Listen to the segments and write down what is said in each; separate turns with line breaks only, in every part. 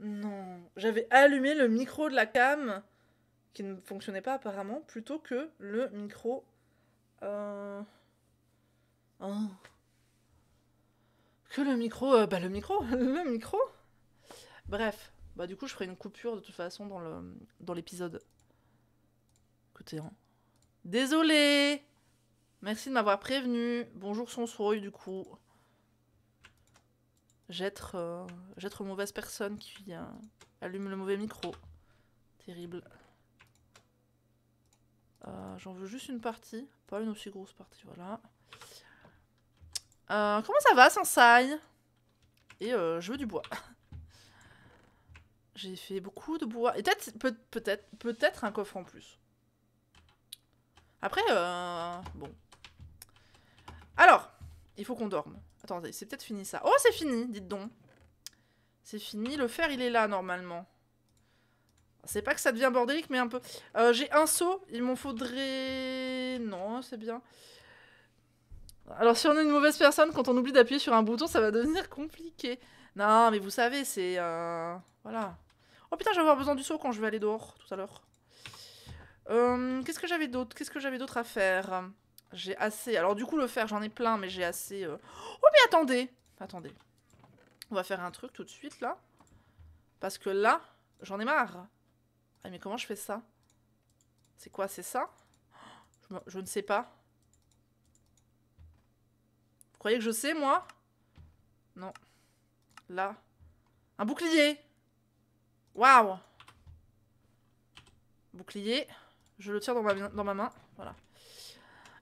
Non, j'avais allumé le micro de la cam qui ne fonctionnait pas apparemment plutôt que le micro. Euh, oh. Que le micro, euh, bah le micro, le micro. Bref, bah du coup je ferai une coupure de toute façon dans le dans l'épisode. Écoutez, hein. désolé. Merci de m'avoir prévenu. Bonjour sourire du coup. Euh, j'être mauvaise personne qui allume le mauvais micro. Terrible. Euh, j'en veux juste une partie. Pas une aussi grosse partie, voilà. Euh, comment ça va, Sansai Et je veux du bois. J'ai fait beaucoup de bois. Et peut-être peut-être peut-être un coffre en plus. Après, bon. Alors, il faut qu'on dorme. Attendez, c'est peut-être fini ça. Oh, c'est fini, dites donc. C'est fini, le fer il est là normalement. C'est pas que ça devient bordélique, mais un peu. Euh, j'ai un seau, il m'en faudrait... Non, c'est bien. Alors si on est une mauvaise personne, quand on oublie d'appuyer sur un bouton, ça va devenir compliqué. Non, mais vous savez, c'est... un. Euh, voilà. Oh putain, je vais avoir besoin du seau quand je vais aller dehors, tout à l'heure. Euh, qu'est-ce que j'avais d'autre Qu'est-ce que j'avais d'autre à faire j'ai assez. Alors du coup, le fer, j'en ai plein, mais j'ai assez... Euh. Oh, mais attendez Attendez. On va faire un truc tout de suite, là. Parce que là, j'en ai marre. Ah, mais comment je fais ça C'est quoi, c'est ça je, ne sais pas. Vous croyez que je sais, moi Non. Là. Un bouclier Waouh Bouclier. Je le tiens dans dans ma main. Voilà.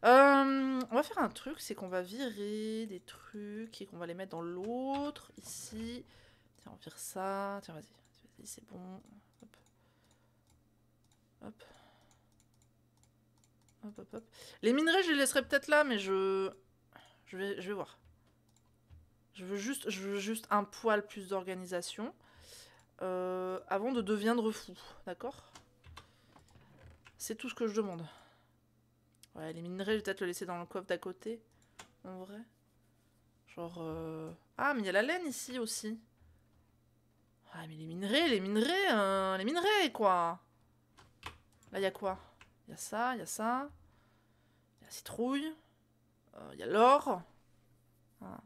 Euh, on va faire un truc, c'est qu'on va virer des trucs et qu'on va les mettre dans l'autre, ici. Tiens, on vire ça. Tiens, vas-y, c'est bon. Hop. Hop. Hop, hop, Les minerais, je les laisserai peut-être là, mais je... Je vais, je vais voir. Je veux, juste, je juste un poil plus d'organisation. Euh, avant de devenir fou, d'accord C'est tout ce que je demande. Ouais, les minerais, je vais peut-être le laisser dans le coffre d'à côté. En vrai. Genre... Euh, ah, mais il y a la laine ici aussi. Ah, mais les minerais, les minerais, hein, les minerais, quoi. Là, il y a quoi Il y a ça, il y a ça. Il y a la citrouille. Euh, il y a l'or. Ah.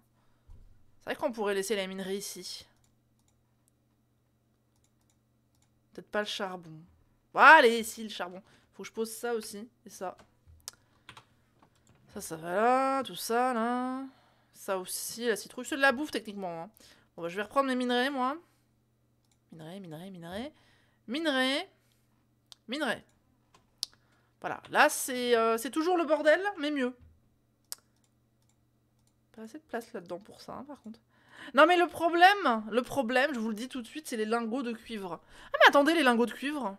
C'est vrai qu'on pourrait laisser les minerais ici. Peut-être pas le charbon. Bon, allez, ici le charbon. Faut que je pose ça aussi, et ça. Ça, ça va là, tout ça, là. Ça aussi, la citrouille. C'est de la bouffe, techniquement. Hein. Bon, bah, je vais reprendre mes minerais, moi. Minerais, minerais, minerais. Minerais. Minerais. Voilà. Là, c'est euh, toujours le bordel, mais mieux. Pas assez de place là-dedans pour ça, hein, par contre. Non, mais le problème, le problème, je vous le dis tout de suite, c'est les lingots de cuivre. Ah, mais attendez, les lingots de cuivre.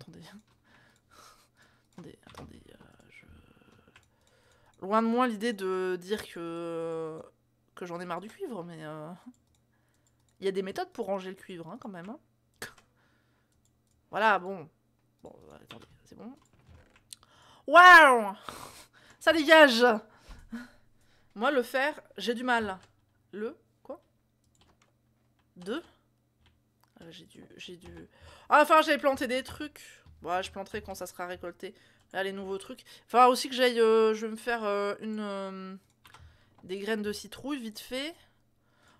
Attendez. Loin de moi l'idée de dire que, que j'en ai marre du cuivre, mais... Euh, il y a des méthodes pour ranger le cuivre, hein, quand même. Hein. Voilà, bon. Bon, euh, attendez, c'est bon. Waouh Ça dégage Moi, le fer, j'ai du mal. Le, quoi Deux ah, J'ai du... J'ai du... Ah, enfin, j'ai planté des trucs. Bon, je planterai quand ça sera récolté. Là, les nouveaux trucs. Faudra aussi que j'aille. Euh, je vais me faire euh, une. Euh, des graines de citrouille, vite fait.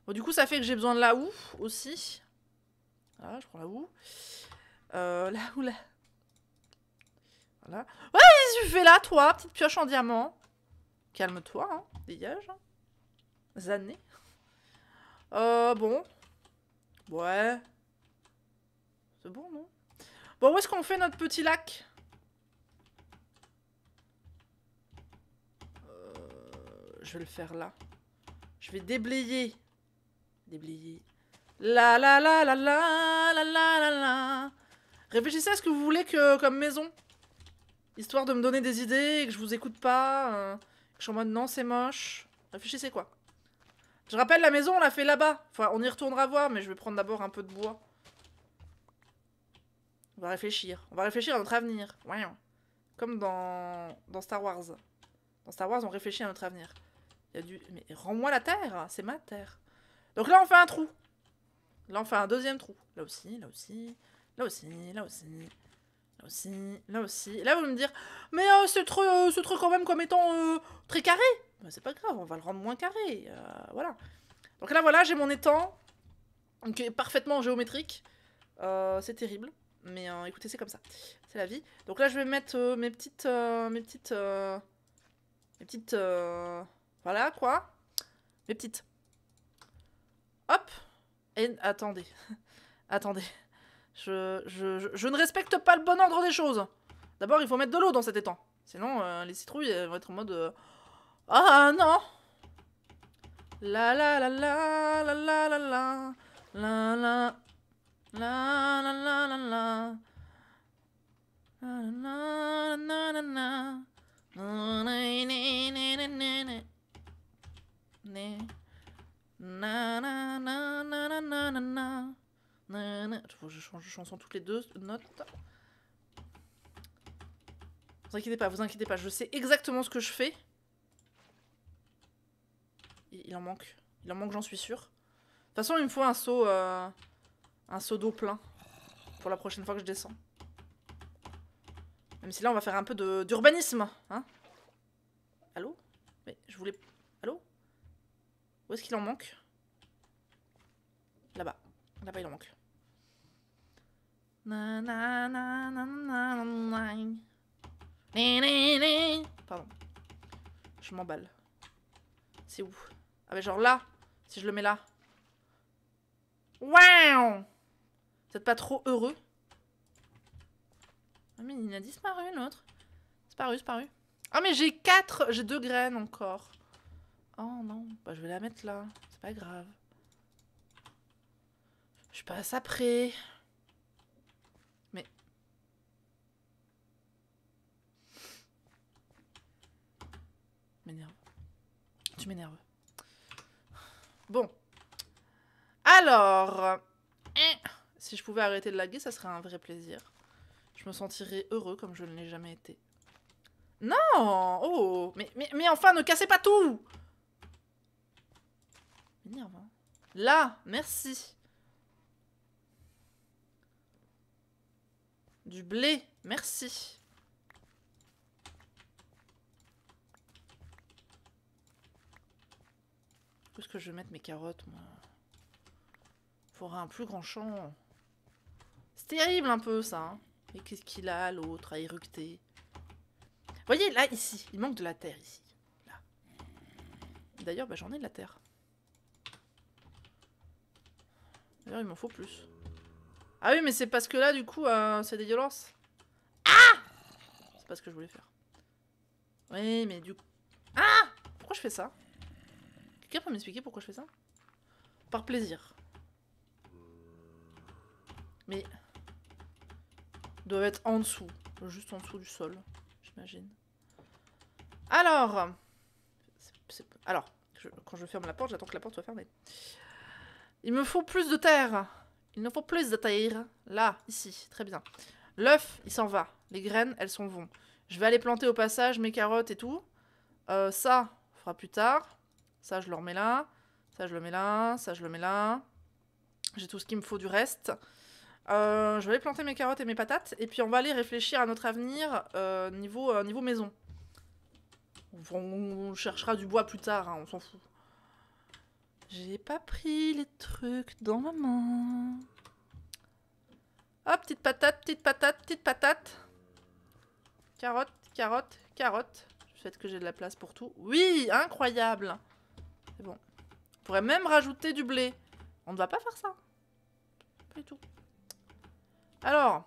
Bon, du coup, ça fait que j'ai besoin de la houe aussi. Ah, je prends la houe. Euh, la houe, là. Voilà. Ouais, tu fais là, toi, petite pioche en diamant. Calme-toi, hein. Dégage. Hein. Zané. Euh, bon. Ouais. C'est bon, non Bon, où est-ce qu'on fait notre petit lac Je vais le faire là. Je vais déblayer. Déblayer. La la la la la la la la Réfléchissez à ce que vous voulez que, comme maison. Histoire de me donner des idées et que je vous écoute pas. que hein. je suis en mode non, c'est moche. Réfléchissez quoi. Je rappelle, la maison, on l'a fait là-bas. Enfin, on y retournera voir, mais je vais prendre d'abord un peu de bois. On va réfléchir. On va réfléchir à notre avenir. Voyons. Comme dans, dans Star Wars. Dans Star Wars, on réfléchit à notre avenir. Il y a du... Mais rends-moi la terre, ah, c'est ma terre. Donc là, on fait un trou. Là, on fait un deuxième trou. Là aussi, là aussi, là aussi, là aussi, là aussi, là aussi. Et là, vous me dire, mais euh, c'est ce, truc, ce truc quand même comme étant euh, très carré. c'est pas grave, on va le rendre moins carré. Euh, voilà. Donc là, voilà, j'ai mon étang, qui est parfaitement géométrique. c'est terrible. Mais écoutez, c'est comme ça. C'est la vie. Donc là, je vais mettre mes petites... mes petites... mes petites... Voilà, quoi. les petites. Hop. Et attendez. attendez. Je, je, ne respecte pas le bon ordre des choses. D'abord, il faut mettre de l'eau dans cet étang. Sinon, les citrouilles vont être en mode... Ah non La la la la la la la la la la la la la la la la la la la la Na Je change de chanson toutes les deux notes. Vous inquiétez pas, vous inquiétez pas, je sais exactement ce que je fais. Il en manque. Il en manque, j'en suis sûre. De toute façon, il me faut un seau... Euh, un seau d'eau plein. Pour la prochaine fois que je descends. Même si là, on va faire un peu d'urbanisme. Hein Allô Mais je voulais... Allô où est-ce qu'il en manque Là-bas. Là-bas, il en manque. Pardon. Je m'emballe. C'est où Ah bah genre là Si je le mets là. Waouh Vous êtes pas trop heureux Ah mais il a disparu l'autre. Disparu, disparu. Ah mais j'ai 4 J'ai deux graines encore. Oh non, bah, je vais la mettre là. C'est pas grave. Je passe après. Mais... M'énerve. Tu m'énerves. Bon. Alors... Hein, si je pouvais arrêter de laguer, ça serait un vrai plaisir. Je me sentirais heureux comme je ne l'ai jamais été. Non Oh mais, mais enfin, ne cassez pas tout Là Merci Du blé Merci Où est-ce que je vais mettre mes carottes, moi Faudra un plus grand champ. C'est terrible, un peu, ça. Hein. Et qu'est-ce qu'il a, l'autre, à éructer Voyez, là, ici, il manque de la terre, ici. Là. D'ailleurs, bah, j'en ai de la terre. D'ailleurs, il m'en faut plus. Ah oui, mais c'est parce que là, du coup, euh, c'est c'est violences. Ah C'est pas ce que je voulais faire. Oui, mais du coup... Ah Pourquoi je fais ça Quelqu'un peut m'expliquer pourquoi je fais ça Par plaisir. Mais... doit être en dessous. Juste en dessous du sol, j'imagine. Alors... Alors, quand je ferme la porte, j'attends que la porte soit fermée. Il me faut plus de terre. Il me faut plus de terre. Là, ici. Très bien. L'œuf, il s'en va. Les graines, elles sont vont. Je vais aller planter au passage mes carottes et tout. Euh, ça, on fera plus tard. Ça, je le remets là. Ça, je le mets là. Ça, je le mets là. J'ai tout ce qu'il me faut du reste. Euh, je vais aller planter mes carottes et mes patates. Et puis, on va aller réfléchir à notre avenir euh, niveau, niveau maison. On, cherchera du bois plus tard, hein, on s'en fout. J'ai pas pris les trucs dans ma main. Oh, petite patate, petite patate, petite patate. Carotte, carotte, carotte. Je souhaite que j'ai de la place pour tout. Oui, incroyable. C'est bon. On pourrait même rajouter du blé. On ne va pas faire ça. Pas du tout. Alors,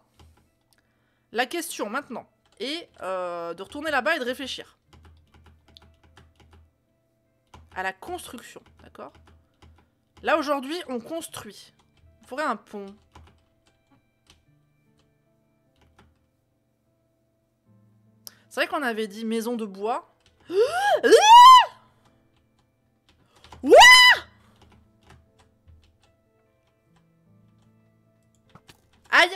la question maintenant est euh, de retourner là-bas et de réfléchir à la construction, d'accord Là, aujourd'hui, on construit. Il faudrait un pont. C'est vrai qu'on avait dit maison de bois. Aïe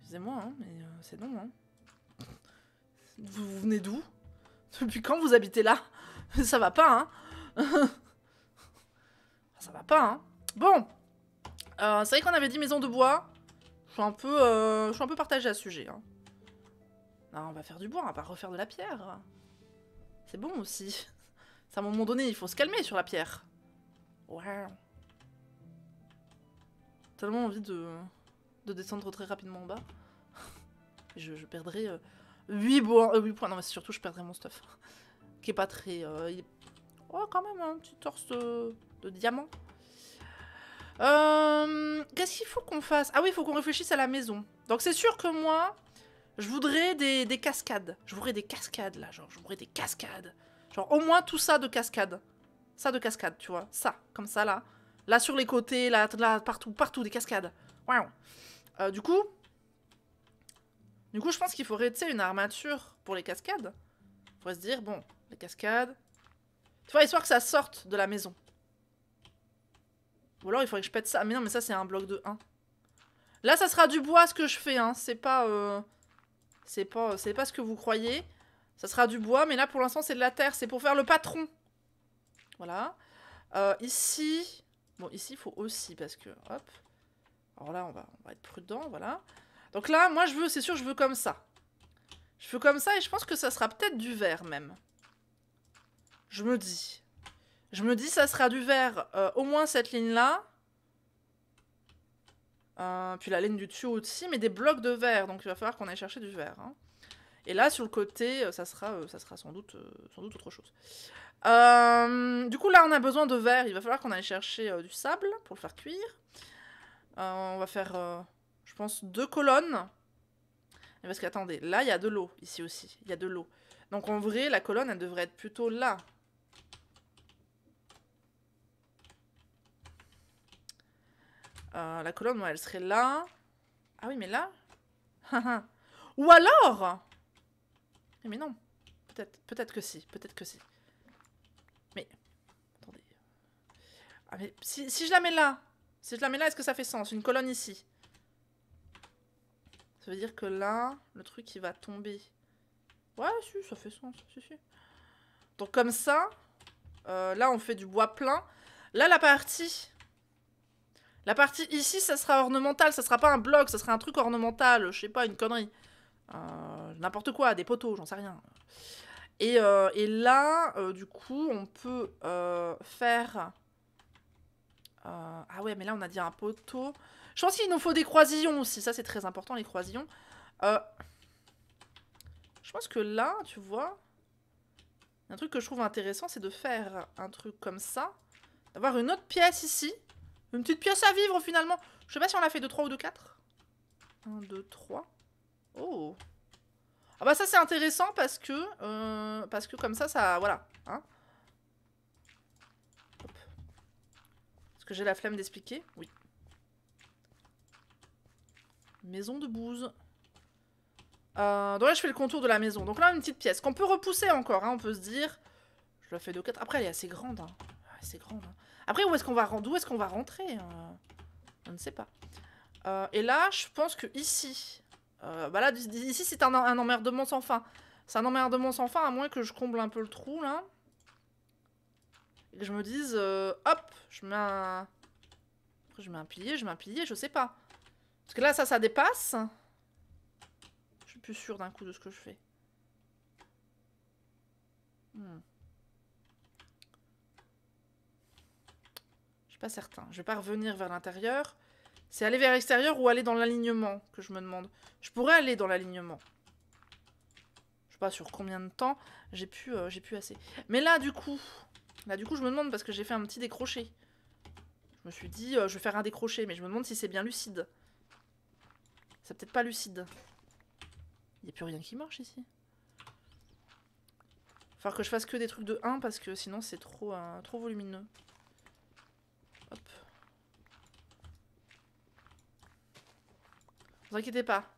Excusez-moi, hein, mais euh, c'est bon. Hein. vous venez d'où Depuis quand vous habitez là Ça va pas, hein Ça va pas, hein Bon. Euh, c'est vrai qu'on avait dit maison de bois. Je suis un peu, euh, je suis un peu partagée à ce sujet. Hein. on va faire du bois, on va refaire de la pierre. C'est bon aussi. C'est à un moment donné, il faut se calmer sur la pierre. Wow. Tellement envie de, descendre très rapidement en bas. Je, perdrai 8, euh, 8 points. Non, mais surtout, je perdrai mon stuff qui est pas très... Euh, oh, quand même, un petit torse de, diamant. Euh, qu'est-ce qu'il faut qu'on fasse Ah oui, il faut qu'on réfléchisse à la maison. Donc c'est sûr que moi, je voudrais des, cascades. Je voudrais des cascades, là, genre, je voudrais des cascades. Genre, au moins tout ça de cascades. Ça de cascades, tu vois. Ça, comme ça, là. Là, sur les côtés, là, là partout, partout, des cascades. Waouh euh, Du coup... Du coup, je pense qu'il faudrait, tu sais, une armature pour les cascades pourrait se dire, bon, la cascade... Tu vois, histoire que ça sorte de la maison. Ou alors il faudrait que je pète ça. Mais non, mais ça c'est un bloc de 1. Là, ça sera du bois ce que je fais, hein. C'est pas... Euh, c'est pas, pas ce que vous croyez. Ça sera du bois, mais là pour l'instant c'est de la terre. C'est pour faire le patron. Voilà. Euh, ici... Bon, ici il faut aussi parce que... Hop. Alors là, on va, on va être prudent, voilà. Donc là, moi je veux, c'est sûr, je veux comme ça. Je fais comme ça et je pense que ça sera peut-être du vert même. Je me dis. Je me dis ça sera du verre. Euh, au moins cette ligne-là. Euh, puis la ligne du dessus aussi, mais des blocs de verre. Donc il va falloir qu'on aille chercher du verre. Hein. Et là, sur le côté, euh, ça sera, ça sera sans, doute, sans doute autre chose. du coup, là, on a besoin de verre. Il va falloir qu'on aille chercher du sable pour le faire cuire. on va faire, je pense, deux colonnes parce qu'attendez, là, il y a de l'eau, ici aussi. Il y a de l'eau. Donc en vrai, la colonne, elle devrait être plutôt là. Euh, la colonne, elle serait là. Ah oui, mais là Ou alors eh, Mais non. Peut-être que si. Peut-être que si. Mais... Attendez. Ah, si je la mets là Si je la mets là, est-ce que ça fait sens Une colonne ici. Ça veut dire que là, le truc, il va tomber. Ouais, si, ça fait sens. Donc comme ça, euh, là, on fait du bois plein. Là, la partie... La partie ici, ça sera ornemental. Ça sera pas un bloc, ça sera un truc ornemental. Je sais pas, une connerie. Euh, n'importe quoi, des poteaux, j'en sais rien. Et, euh, et là, du coup, on peut faire... ah ouais, mais là, on a dit un poteau. Je pense qu'il nous faut des croisillons aussi. Ça, c'est très important, les croisillons. Euh, je pense que là, tu vois, un truc que je trouve intéressant, c'est de faire un truc comme ça. D'avoir une autre pièce ici. Une petite pièce à vivre, finalement. Je sais pas si on l'a fait de 3 ou de 4. 1, 2, 3. Oh Ah bah ça, c'est intéressant parce que... Euh, parce que comme ça, ça... Voilà. Hein Est-ce que j'ai la flemme d'expliquer Oui. Maison de bouse. Euh, donc là, je fais le contour de la maison. Donc là, une petite pièce qu'on peut repousser encore, hein, on peut se dire. Je la fais de 4. Après, elle est assez grande. Hein. Ah, hein. Après, où est-ce qu'on va, est qu'on va rentrer On ne sait pas. Euh, et là, je pense que ici. Euh, bah là, ici, c'est un, emmerdement sans fin. C'est un emmerdement sans fin, à moins que je comble un peu le trou, là. Et que je me dise, hop, je mets un... je mets un pilier, je mets un pilier, je sais pas. Parce que là, ça, ça dépasse. Je suis plus sûre d'un coup de ce que je fais. Hmm. Je suis pas certain. Je vais pas revenir vers l'intérieur. C'est aller vers l'extérieur ou aller dans l'alignement que je me demande. Je pourrais aller dans l'alignement. Je sais pas sur combien de temps. J'ai pu, euh, pu assez. Mais là, du coup... Là, du coup, je me demande parce que j'ai fait un petit décroché. Je me suis dit, euh, je vais faire un décroché, mais je me demande si c'est bien lucide. C'est peut-être pas lucide. Il n'y a plus rien qui marche ici. Faut que je fasse que des trucs de 1 parce que sinon c'est trop, euh, trop volumineux. Hop. Vous inquiétez pas.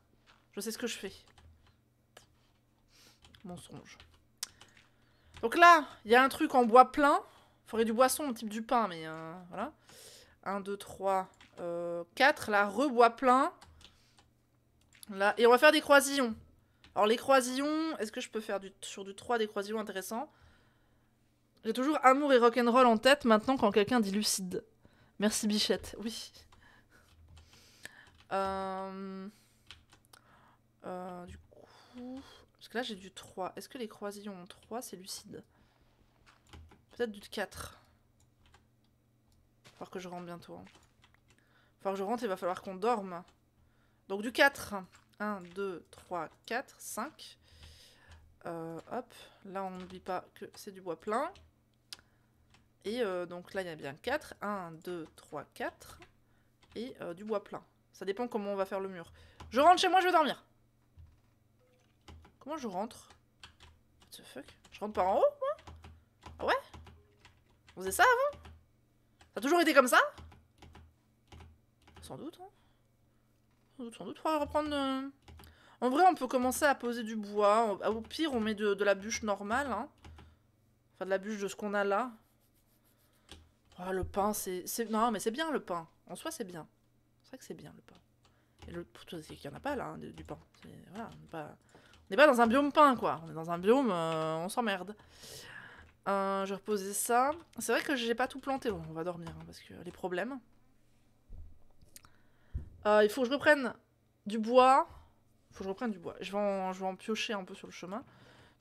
Je sais ce que je fais. Mensonge. Donc là, il y a un truc en bois plein. Faudrait du boisson, type du pain, mais euh, voilà. 1, 2, 3, 4. Là, rebois plein et on va faire des croisillons. Alors les croisillons, est-ce que je peux faire du, sur du 3 des croisillons intéressants J'ai toujours amour et rock'n'roll en tête maintenant quand quelqu'un dit lucide. Merci Bichette, oui. Euh, euh, du coup... Parce que là j'ai du 3. Est-ce que les croisillons en 3 c'est lucide Peut-être du 4. Faut que je rentre bientôt. Hein. que je rentre, il va falloir qu'on dorme. Donc du 4. 1, 2, 3, 4, 5. hop, là on n'oublie pas que c'est du bois plein. Et euh, donc là il y a bien 4. 1, 2, 3, 4. Et euh, du bois plein. Ça dépend comment on va faire le mur. Je rentre chez moi, je vais dormir. Comment je rentre What the fuck Je rentre par en haut, moi Ah ouais On faisait ça avant Ça a toujours été comme ça Sans doute, hein sans doute, on va reprendre... Euh. En vrai, on peut commencer à poser du bois. Au pire, on met de, la bûche normale. Hein. Enfin, de la bûche de ce qu'on a là. Oh, le pain, c'est... Non, mais c'est bien, le pain. En soi, c'est bien. C'est vrai que c'est bien, le pain. Et le... c'est qu'il n'y en a pas, là, hein, du, pain. on n'est pas... dans un biome pain, quoi. On est dans un biome, euh, on s'emmerde. Euh, je vais reposer ça. C'est vrai que j'ai pas tout planté. Bon, on va dormir, hein, parce que les problèmes... Euh, il faut que je reprenne du bois. Il faut que je reprenne du bois. Je vais, en, je en piocher un peu sur le chemin.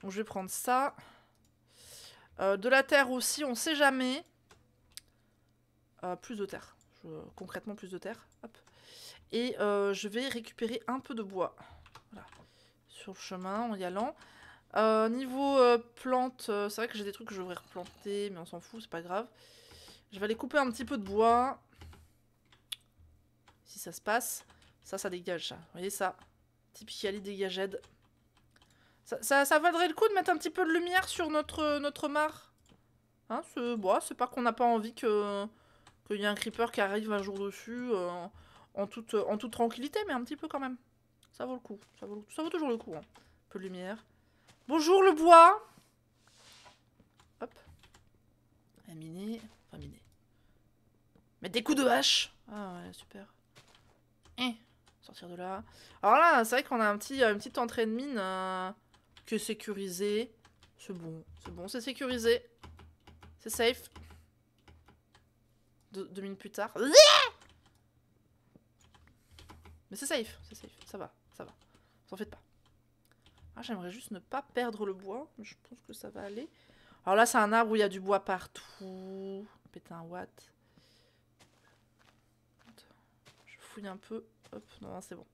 Donc je vais prendre ça. Euh, de la terre aussi, on sait jamais. Euh, plus de terre. concrètement, plus de terre. Et je vais récupérer un peu de bois. Voilà. Sur le chemin, en y allant. niveau plante, c'est vrai que j'ai des trucs que je devrais replanter, mais on s'en fout, c'est pas grave. Je vais aller couper un petit peu de bois. Si ça se passe, ça, ça dégage, ça. Vous voyez ça Typicali dégaged. Ça, ça, ça, le coup de mettre un petit peu de lumière sur notre, euh, notre mare. Hein, bah, c'est pas qu'on n'a pas envie que qu'il y ait un creeper qui arrive un jour dessus euh, en, toute, euh, en toute tranquillité, mais un petit peu quand même. Ça vaut le coup. Ça vaut, toujours le coup. Hein. Un peu de lumière. Bonjour le bois Hop. Un miné. Enfin miné. Mettre des coups de hache. Ah ouais, super. Eh, sortir de là. Alors là, c'est vrai qu'on a un petit, une petite entrée de mine hein. que sécurisé C'est bon, c'est bon, c'est sécurisé. C'est safe. deux minutes plus tard. Mais c'est safe, c'est safe, ça va, ça va. S'en faites pas. Ah, J'aimerais juste ne pas perdre le bois, je pense que ça va aller. Alors là, c'est un arbre où il y a du bois partout. Pétain what un peu. Hop, non, c'est bon.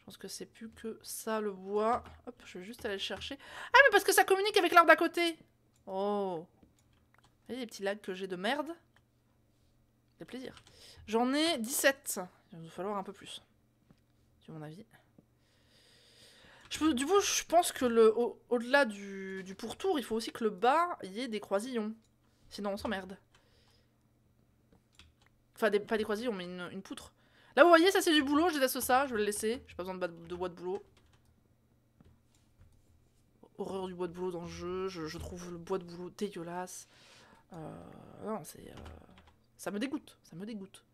Je pense que c'est plus que ça, le bois. Hop, je vais juste aller le chercher. Ah, mais parce que ça communique avec l'arbre d'à côté Oh Vous les petits lags que j'ai de merde C'est plaisir. J'en ai 17. Il va nous falloir un peu plus. C'est mon avis. du coup, je pense que le au-delà du, pourtour, il faut aussi que le bas y ait des croisillons. Sinon, on s'emmerde. Enfin, pas des croisillons, mais une poutre. Là, vous voyez, ça c'est du boulot, je déteste ça, je vais le laisser. J'ai pas besoin de, bois de boulot. Horreur du bois de boulot dans le jeu, je, trouve le bois de boulot dégueulasse. Euh, non, c'est... Euh, ça me dégoûte, ça me dégoûte.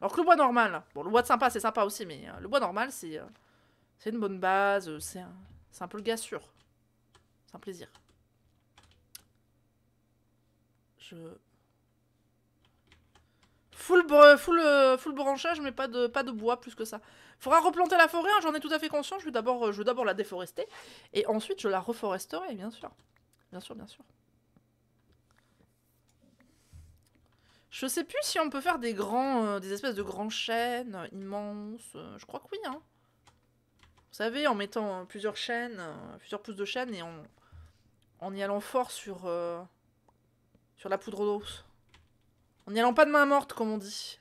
Alors que le bois normal, bon, le bois de sympa, c'est sympa aussi, mais euh, le bois normal, c'est c'est une bonne base, c'est un, un peu le gars sûr. C'est un plaisir. Je euh, euh, full, branchage, mais pas de, pas de bois plus que ça. Faudra replanter la forêt, hein, j'en ai tout à fait conscience. Euh, je vais d'abord la déforester. Et ensuite, je la reforesterai, bien sûr. Bien sûr, bien sûr. Je sais plus si on peut faire des grands, des espèces de grands chênes immenses. je crois que oui. Hein. Vous savez, en mettant plusieurs chaînes, plusieurs pouces de chênes et en, en y allant fort sur, sur la poudre d'os n'y allant pas de main morte, comme on dit.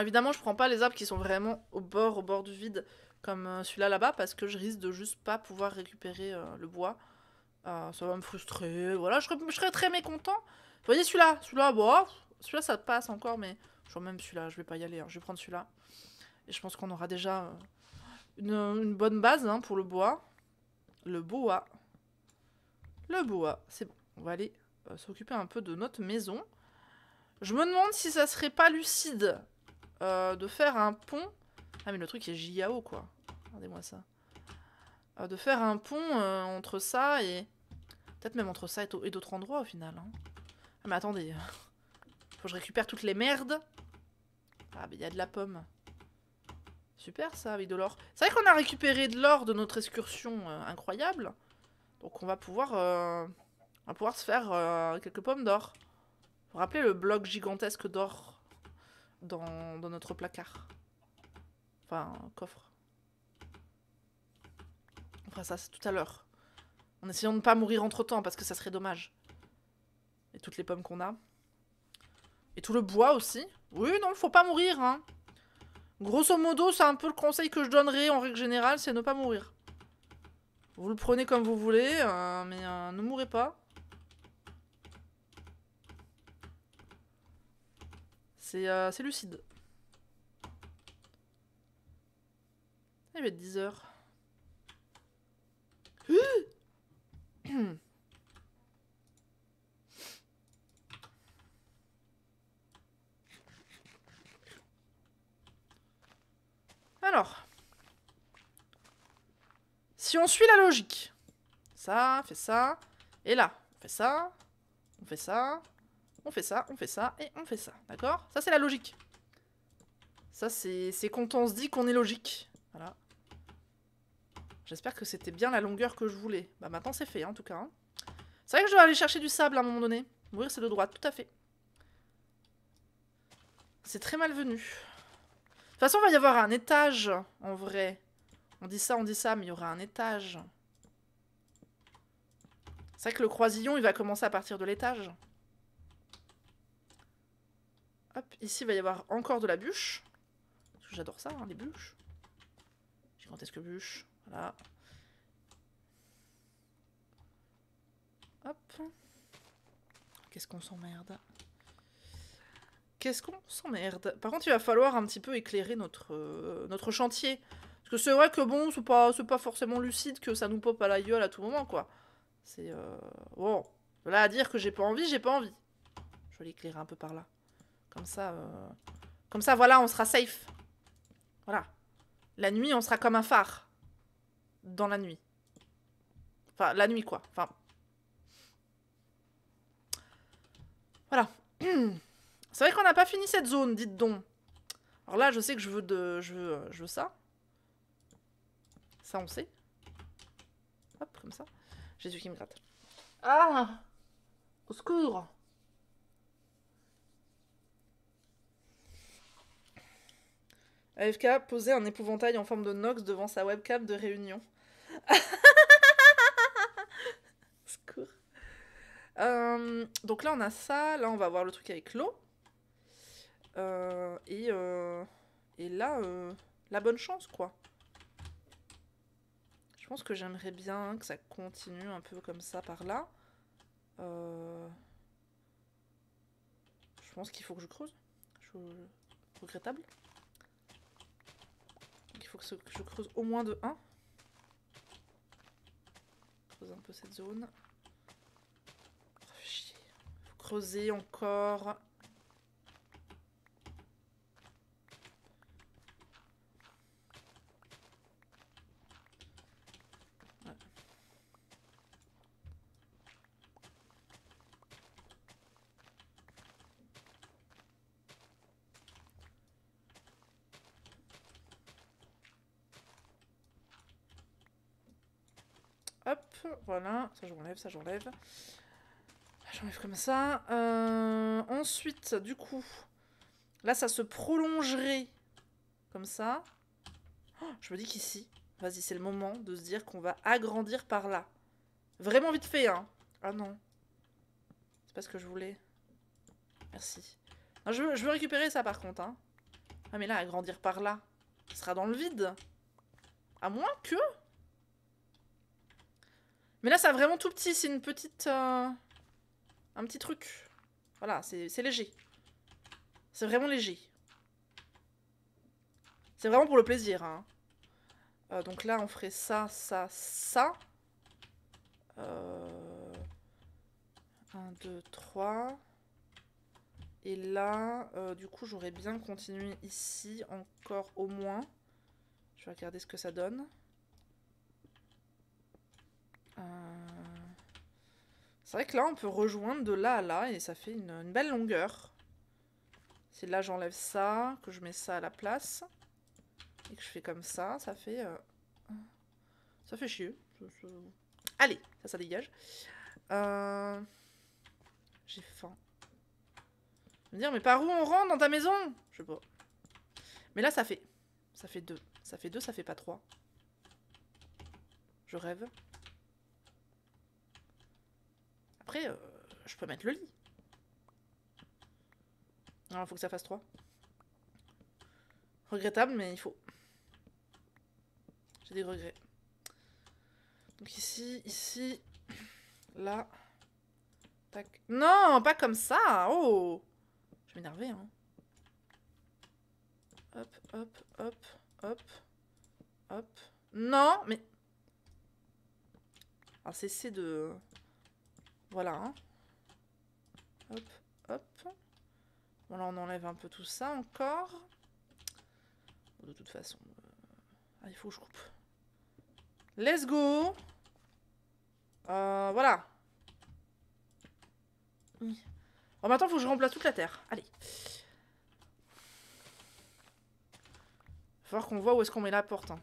évidemment, je prends pas les arbres qui sont vraiment au bord, au bord du vide, comme euh, celui-là là-bas, parce que je risque de juste pas pouvoir récupérer euh, le bois. Euh, ça va me frustrer, voilà, je, serais très mécontent. Vous voyez celui-là Celui-là, bon, celui-là ça passe encore, mais vois même celui-là, je vais pas y aller, hein. je vais prendre celui-là. Et je pense qu'on aura déjà une, bonne base hein, pour le bois. Le bois. Le bois, c'est bon. On va aller euh, s'occuper un peu de notre maison. Je me demande si ça serait pas lucide euh, de faire un pont. Ah mais le truc est JAO quoi. Regardez-moi ça. Euh, de faire un pont entre ça et... Peut-être même entre ça et, d'autres endroits au final. Hein. Ah mais attendez. Faut que je récupère toutes les merdes. Ah mais il y a de la pomme. Super ça, avec de l'or. C'est vrai qu'on a récupéré de l'or de notre excursion incroyable. Donc on va pouvoir, euh, pouvoir se faire euh, quelques pommes d'or. Vous rappelez le bloc gigantesque d'or dans, notre placard Enfin, coffre. On ça ça tout à l'heure. En essayant de ne pas mourir entre temps, parce que ça serait dommage. Et toutes les pommes qu'on a. Et tout le bois aussi. Oui, non, faut pas mourir, hein. Grosso modo, c'est un peu le conseil que je donnerais en règle générale, c'est ne pas mourir. Vous le prenez comme vous voulez, euh, mais euh, ne mourrez pas. C'est euh, lucide. Il va être 10 heures. Alors. Si on suit la logique, ça, fait ça, et là, on fait ça, on fait ça, on fait ça, on fait ça, et on fait ça, d'accord Ça, c'est la logique. Ça, c'est quand on se dit qu'on est logique. Voilà. J'espère que c'était bien la longueur que je voulais. Bah maintenant, c'est fait, en tout cas. Hein. C'est vrai que je dois aller chercher du sable à un moment donné. Mourir, c'est de droite, tout à fait. C'est très malvenu. De toute façon, il va y avoir un étage, en vrai. On dit ça, on dit ça, mais il y aura un étage. C'est vrai que le croisillon, il va commencer à partir de l'étage. Hop, ici, il va y avoir encore de la bûche. J'adore ça, hein, les bûches. Gigantesque bûche. Voilà. Hop. Qu'est-ce qu'on s'emmerde Qu'est-ce qu'on s'emmerde Par contre, il va falloir un petit peu éclairer notre, euh, notre chantier c'est vrai que bon, c'est pas, pas forcément lucide que ça nous pop à la gueule à tout moment, quoi. C'est... Euh, bon. Là, à dire que j'ai pas envie, j'ai pas envie. Je vais l'éclairer un peu par là. Comme ça... Euh, comme ça, voilà, on sera safe. Voilà. La nuit, on sera comme un phare. Dans la nuit. Enfin, la nuit, quoi. Enfin... Voilà. C'est vrai qu'on n'a pas fini cette zone, dites donc. Alors là, je sais que je veux de... Je euh, je veux ça on sait. Hop, comme ça. Jésus qui me gratte. Ah Au secours AFK posait un épouvantail en forme de Nox devant sa webcam de réunion. Secours. Euh, donc là, on a ça. Là, on va voir le truc avec l'eau. Euh, et, euh, et là, la bonne chance, quoi. Je pense que j'aimerais bien que ça continue un peu comme ça par là. Euh, je pense qu'il faut que je creuse. Je... Regrettable. Il faut que je creuse au moins de 1. Creuse un peu cette zone. Oh, faut creuser encore. voilà. Ça, j'enlève, ça, j'enlève. Ah, j'enlève comme ça. Euh, ensuite, du coup, là, ça se prolongerait comme ça. Oh, je me dis qu'ici, vas-y, c'est le moment de se dire qu'on va agrandir par là. Vraiment vite fait, hein. Ah non. C'est pas ce que je voulais. Merci. je, veux, récupérer ça, par contre, hein. Ah, mais là, agrandir par là, ce sera dans le vide. À moins que... Mais là, c'est vraiment tout petit. C'est une petite... Euh, un petit truc. Voilà, c'est léger. C'est vraiment léger. C'est vraiment pour le plaisir. Hein. Euh, donc là, on ferait ça, ça, ça. 1, 2, 3. Et là, euh, du coup, j'aurais bien continué ici encore au moins. Je vais regarder ce que ça donne. Euh, c'est vrai que là, on peut rejoindre de là à là et ça fait une, belle longueur. Si là, j'enlève ça, que je mets ça à la place et que je fais comme ça, ça fait... Euh, ça fait chier. Allez, ça, ça dégage. Euh, j'ai faim. Je me dire, mais par où on rentre dans ta maison Je sais pas. Mais là, ça fait... Ça fait deux. Ça fait deux, ça fait pas trois. Je rêve. Euh, je peux mettre le lit. Non, il faut que ça fasse 3. Regrettable, mais il faut. J'ai des regrets. Donc ici, ici, là. Tac. Non, pas comme ça Oh Je vais m'énerver, hein. Hop, hop, hop, hop, hop. Non, mais... Alors, cessez de... Voilà. Hein. Hop, hop. Voilà, on enlève un peu tout ça encore. de toute façon, euh, ah, il faut que je coupe. Let's go euh, Voilà. Oui. Oh, maintenant, il faut que je remplace toute la terre. Allez. Il va falloir qu'on voit où est-ce qu'on met la porte. Hein.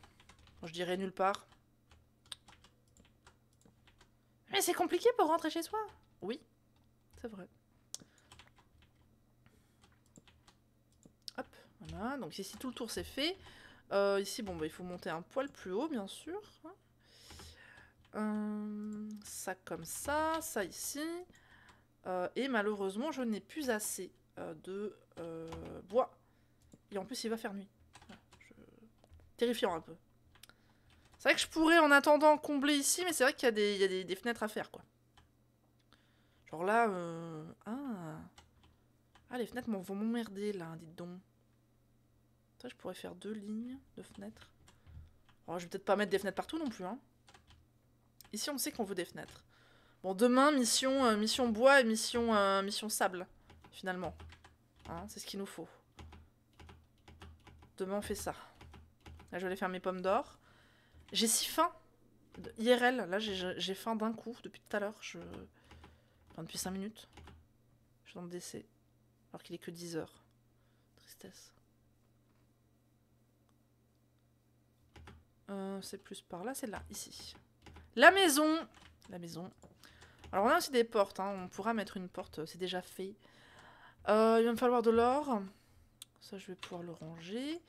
Je dirais nulle part. Mais c'est compliqué pour rentrer chez soi. Oui, c'est vrai. Hop, voilà. Donc ici, tout le tour, c'est fait. Euh, ici, bon, bah, il faut monter un poil plus haut, bien sûr. Euh, ça comme ça, ça ici. Euh, et malheureusement, je n'ai plus assez de bois. Et en plus, il va faire nuit. Terrifiant un peu. C'est vrai que je pourrais en attendant combler ici, mais c'est vrai qu'il y a, des, fenêtres à faire, quoi. Genre là, euh, ah. ah. les fenêtres vont m'emmerder, là, dites donc. je pourrais faire deux lignes de fenêtres. Oh, je vais peut-être pas mettre des fenêtres partout non plus, hein. Ici, on sait qu'on veut des fenêtres. Bon, demain, mission, euh, mission bois et mission, euh, mission sable, finalement. Hein, c'est ce qu'il nous faut. Demain, on fait ça. Là, je vais aller faire mes pommes d'or. J'ai si faim. IRL, là j'ai faim d'un coup depuis tout à l'heure. Je... Enfin, depuis 5 minutes. Je suis dans décès. Alors qu'il est que 10 heures. Tristesse. Euh, c'est plus par là, c'est là, ici. La maison La maison. Alors on a aussi des portes, hein. on pourra mettre une porte, euh, c'est déjà fait. Euh, il va me falloir de l'or. Ça je vais pouvoir le ranger.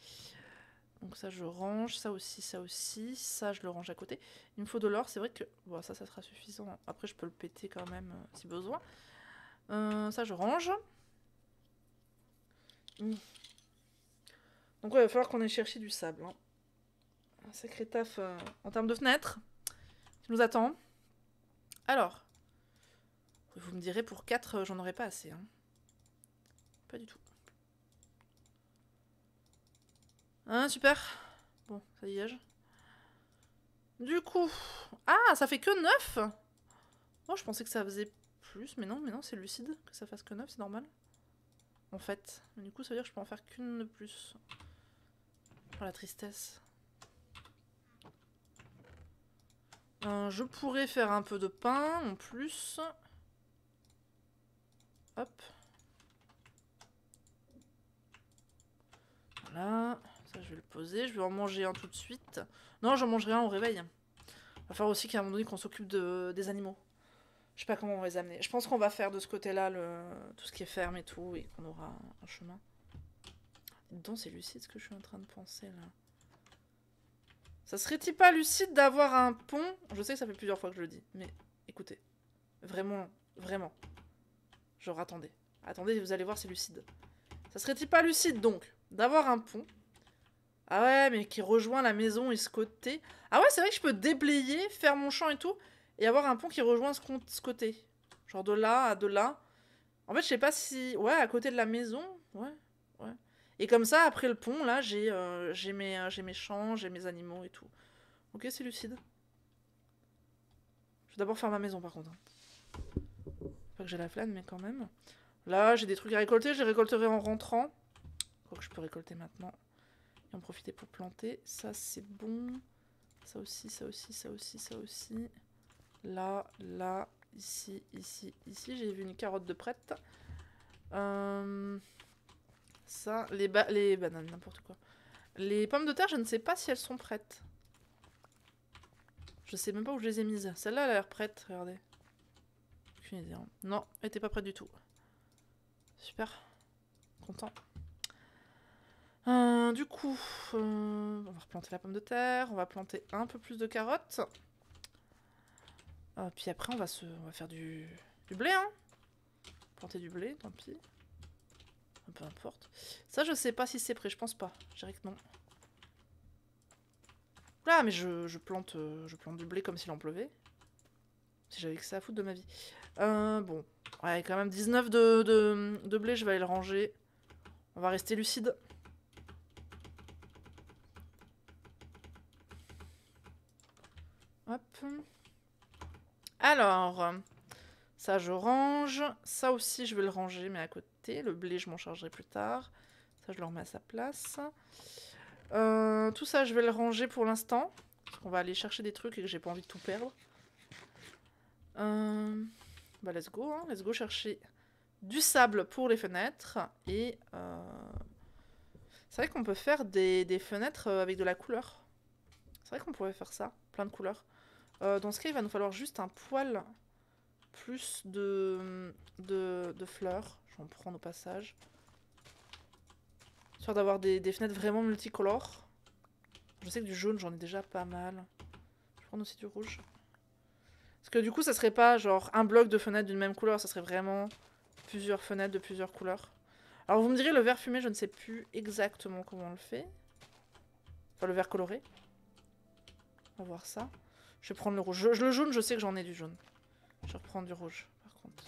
Donc ça, je range. Ça aussi, ça aussi. Ça, je le range à côté. Il me faut de l'or. C'est vrai que bon, ça, ça sera suffisant. Après, je peux le péter quand même euh, si besoin. Euh, ça, je range. Hmm. Donc il va falloir qu'on ait chercher du sable. Hein. Un sacré taf euh, en termes de fenêtres qui nous attend. Alors, vous me direz, pour 4, j'en aurais pas assez. Hein. Pas du tout. Hein, super. Bon, ça y est. Du coup... Ah, ça fait que 9 Oh je pensais que ça faisait plus, mais non, mais non, c'est lucide que ça fasse que 9, c'est normal. En fait. du coup, ça veut dire que je peux en faire qu'une de plus. Pour la tristesse. Euh, je pourrais faire un peu de pain en plus. Hop. Voilà je vais le poser. Je vais en manger un tout de suite. Non, j'en mangerai un au réveil. Va falloir aussi qu'à un moment donné qu'on s'occupe de, des animaux. Je sais pas comment on va les amener. Je pense qu'on va faire de ce côté-là tout ce qui est ferme et tout, et qu'on aura un chemin. Donc c'est lucide ce que je suis en train de penser là. Ça serait-il pas lucide d'avoir un pont Je sais que ça fait plusieurs fois que je le dis, mais écoutez. Vraiment, vraiment. Genre attendez. Attendez, vous allez voir, c'est lucide. Ça serait-il pas lucide donc d'avoir un pont ah ouais, mais qui rejoint la maison et ce côté. Ah ouais, c'est vrai que je peux déblayer, faire mon champ et tout, et avoir un pont qui rejoint ce côté. Genre de là à de là. En fait, je sais pas si... Ouais, à côté de la maison. Ouais, ouais. Et comme ça, après le pont, là, j'ai euh, mes, euh, mes champs, j'ai mes animaux et tout. Ok, c'est lucide. Je vais d'abord faire ma maison, par contre. Hein. Pas que j'ai la flâne, mais quand même. Là, j'ai des trucs à récolter. Je les récolterai en rentrant. Quoi que je peux récolter maintenant. Et en profiter pour planter. Ça, c'est bon. Ça aussi, ça aussi, ça aussi, ça aussi. Là, là, ici, ici, ici. J'ai vu une carotte de prête. Euh, ça, les, les bananes, n'importe quoi. Les pommes de terre, je ne sais pas si elles sont prêtes. Je sais même pas où je les ai mises. Celle-là, elle a l'air prête, regardez. Aucune idée. Hein. Non, elle était pas prête du tout. Super. Content. Euh, du coup, euh, on va replanter la pomme de terre, on va planter un peu plus de carottes. Euh, puis après, on va, se, on va faire du, blé, hein. Planter du blé, tant pis. Peu importe. Ça, je sais pas si c'est prêt, je pense pas. Je dirais que non. Là, ah, mais je, plante, je plante du blé comme s'il en pleuvait. Si j'avais que ça à foutre de ma vie. bon, ouais, quand même 19 de, de, de blé, je vais aller le ranger. On va rester lucide. Alors, ça je range. Ça aussi je vais le ranger mais à côté. Le blé je m'en chargerai plus tard. Ça je le remets à sa place. Euh, tout ça je vais le ranger pour l'instant. On va aller chercher des trucs et que j'ai pas envie de tout perdre. Euh, bah let's go, hein. let's go chercher du sable pour les fenêtres. Et euh, c'est vrai qu'on peut faire des, des fenêtres avec de la couleur. C'est vrai qu'on pourrait faire ça, plein de couleurs. Euh, dans ce cas, il va nous falloir juste un poil plus de, de, Je fleurs. J'en prends au passage. Histoire d'avoir des, fenêtres vraiment multicolores. Je sais que du jaune, j'en ai déjà pas mal. Je prends aussi du rouge. Parce que du coup, ça serait pas genre un bloc de fenêtres d'une même couleur. Ça serait vraiment plusieurs fenêtres de plusieurs couleurs. Alors vous me direz, le vert fumé, je ne sais plus exactement comment on le fait. Enfin, le vert coloré. On va voir ça. Je vais prendre le rouge. Je, le jaune, je sais que j'en ai du jaune. Je reprends du rouge, par contre.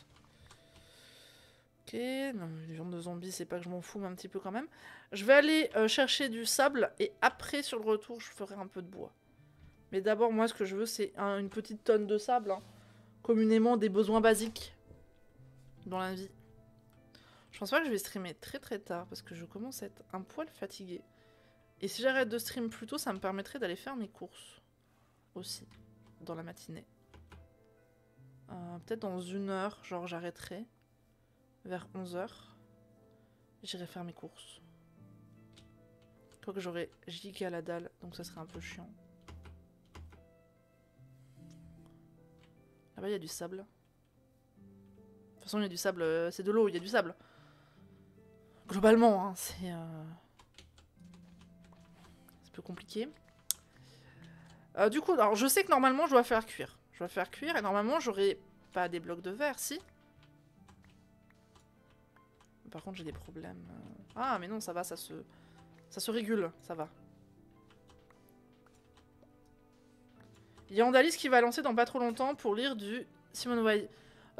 Ok, non, les viandes de zombies, c'est pas que je m'en fous, mais un petit peu quand même. Je vais aller euh, chercher du sable, et après, sur le retour, je ferai un peu de bois. Mais d'abord, moi, ce que je veux, c'est une petite tonne de sable. Hein. Communément, des besoins basiques dans la vie. Je pense pas que je vais streamer très très tard, parce que je commence à être un poil fatiguée. Et si j'arrête de stream plus tôt, ça me permettrait d'aller faire mes courses aussi dans la matinée. Euh, peut-être dans une heure, genre j'arrêterai. Vers 11h. J'irai faire mes courses. crois que j'aurai à la dalle, donc ça serait un peu chiant. Là-bas, il y a du sable. De toute façon, il y a du sable. Euh, c'est de l'eau, il y a du sable. Globalement, hein, c'est... Euh, un C'est peu compliqué. Euh, du coup, alors je sais que normalement je dois faire cuire. Je dois faire cuire et normalement j'aurai pas des blocs de verre, si Par contre j'ai des problèmes. Euh. Ah mais non, ça va, ça se... Ça se régule, ça va. Il y a qui va lancer dans pas trop longtemps pour lire du Simone Weil.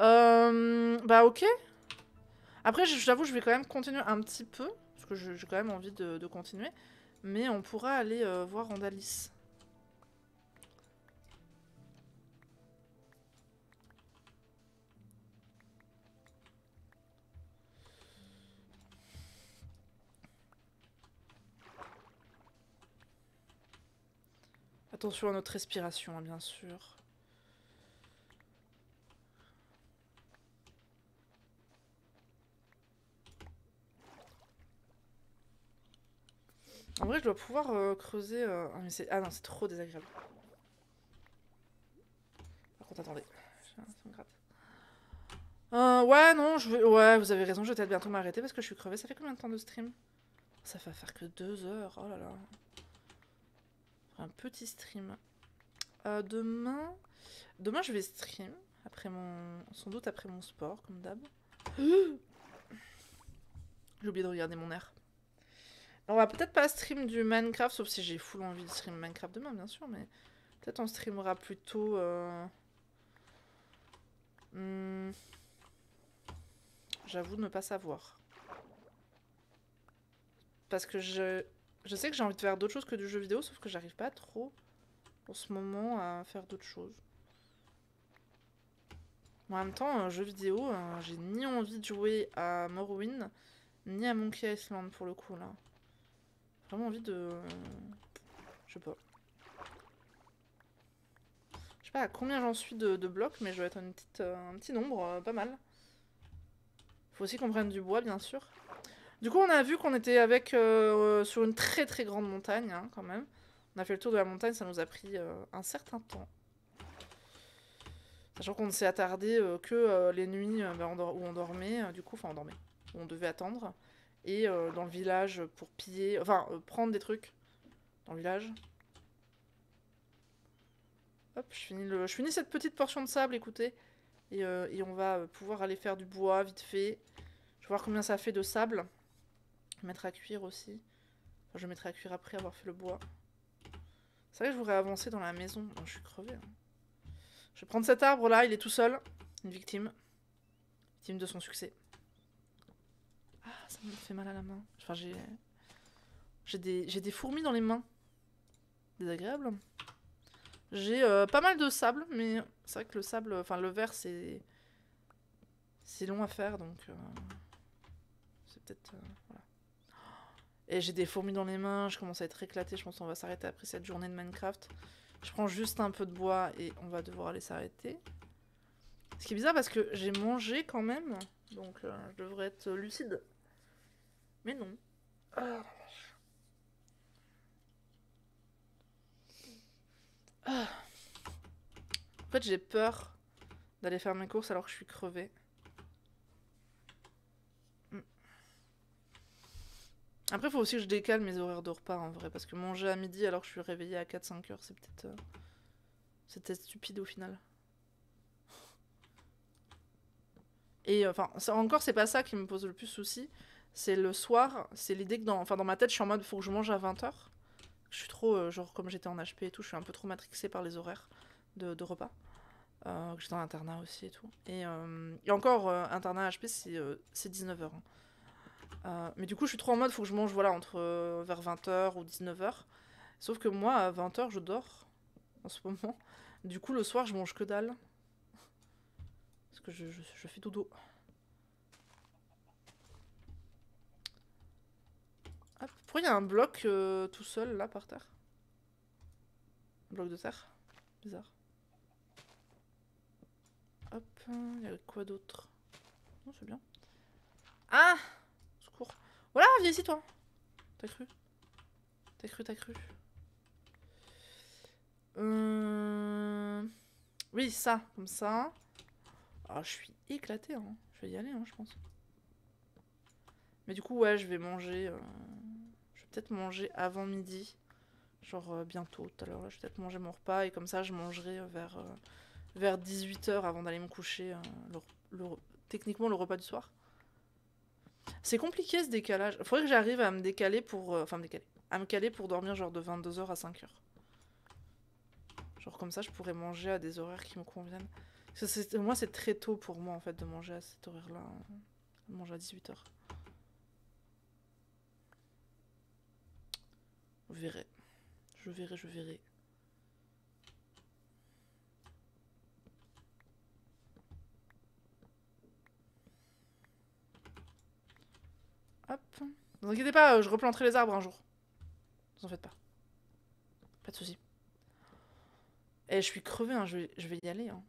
Euh, bah ok. Après, j'avoue, je vais quand même continuer un petit peu, parce que j'ai quand même envie de, continuer. Mais on pourra aller voir Andalis. Attention à notre respiration, hein, bien sûr. En vrai, je dois pouvoir euh, creuser... Euh, ah, ah, non, c'est trop désagréable. Par contre, attendez. Ça euh, ouais, non, je Ouais, vous avez raison, je vais peut-être bientôt m'arrêter parce que je suis crevée. Ça fait combien de temps de stream Ça va faire que deux heures, oh là là un petit stream. Euh, demain, demain je vais stream après mon, sans doute après mon sport comme d'hab. j'ai oublié de regarder mon air. On va peut-être pas stream du Minecraft, sauf si j'ai full envie de stream Minecraft demain, bien sûr, mais peut-être on streamera plutôt. Euh, hmm, j'avoue ne pas savoir. Parce que je je sais que j'ai envie de faire d'autres choses que du jeu vidéo, sauf que j'arrive pas trop en ce moment à faire d'autres choses. en même temps, un jeu vidéo, euh, j'ai ni envie de jouer à Morrowind, ni à Monkey Island pour le coup là. Vraiment envie de... Je sais pas. Je sais pas à combien j'en suis de, blocs, mais je vais être euh, un petit nombre, euh, pas mal. Faut aussi qu'on prenne du bois bien sûr. Du coup, on a vu qu'on était avec euh, euh, sur une très très grande montagne, hein, quand même. On a fait le tour de la montagne, ça nous a pris euh, un certain temps. Sachant qu'on ne s'est attardé que les nuits bah, où on dormait, du coup, enfin on dormait, où on devait attendre. Et dans le village pour piller, enfin prendre des trucs dans le village. Hop, je finis, cette petite portion de sable, écoutez. Et, et on va pouvoir aller faire du bois vite fait. Je vais voir combien ça fait de sable. Mettre à cuire aussi. Enfin, je mettrai à cuire après avoir fait le bois. C'est vrai que je voudrais avancer dans la maison. je suis crevée. Hein. Je vais prendre cet arbre là, il est tout seul. Une victime. Victime de son succès. Ah, ça me fait mal à la main. Enfin, j'ai. J'ai des... fourmis dans les mains. Désagréable. J'ai euh, pas mal de sable, mais c'est vrai que le sable. Enfin, le verre, c'est. C'est long à faire, donc. Euh, c'est peut-être. Euh, et j'ai des fourmis dans les mains, je commence à être éclatée, je pense qu'on va s'arrêter après cette journée de Minecraft. Je prends juste un peu de bois et on va devoir aller s'arrêter. Ce qui est bizarre parce que j'ai mangé quand même, donc euh, je devrais être lucide. Mais non. Oh, ah. En fait j'ai peur d'aller faire mes courses alors que je suis crevée. Après, il faut aussi que je décale mes horaires de repas en vrai, parce que manger à midi alors que je suis réveillée à 4-5 heures, c'est peut-être. Euh, c'était stupide au final. Et euh, enfin, encore, c'est pas ça qui me pose le plus souci. C'est le soir, c'est l'idée que dans, enfin, dans ma tête, je suis en mode faut que je mange à 20h. Je suis trop, euh, genre, comme j'étais en HP et tout, je suis un peu trop matrixée par les horaires de, repas. j'étais en internat aussi et tout. Et, encore, internat HP, c'est 19h. Euh, mais du coup, je suis trop en mode, faut que je mange voilà, entre euh, vers 20h ou 19h. Sauf que moi, à 20h, je dors en ce moment. Du coup, le soir, je mange que dalle. Parce que je, fais tout Hop. pourquoi il y a un bloc euh, tout seul là par terre Un bloc de terre Bizarre. Hop, il y a quoi d'autre Non, c'est bien. Ah voilà, viens ici, toi. T'as cru T'as cru, t'as cru. Hum, oui, ça, comme ça. Ah, je suis éclatée, hein. Je vais y aller, hein, je pense. Mais du coup, ouais, je vais manger... Euh, je vais peut-être manger avant midi. Genre euh, bientôt, tout à l'heure. Je vais peut-être manger mon repas et comme ça, je mangerai euh, vers, vers 18h avant d'aller me coucher. techniquement, le repas du soir. C'est compliqué ce décalage. Faudrait que j'arrive à me décaler pour. Euh, enfin, me décaler. À me caler pour dormir genre de 22h à 5h. Genre comme ça, je pourrais manger à des horaires qui me conviennent. moi, c'est très tôt pour moi en fait de manger à cette horaire-là. Hein. Manger à 18h. Vous verrez. Je verrai, je verrai. Hop. Ne vous inquiétez pas, euh, je replanterai les arbres un jour. Ne vous en faites pas. Pas de soucis. Et eh, je suis crevée, hein. je, vais, je, vais, y aller. Hein.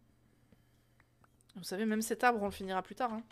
Vous savez, même cet arbre, on le finira plus tard. Hein.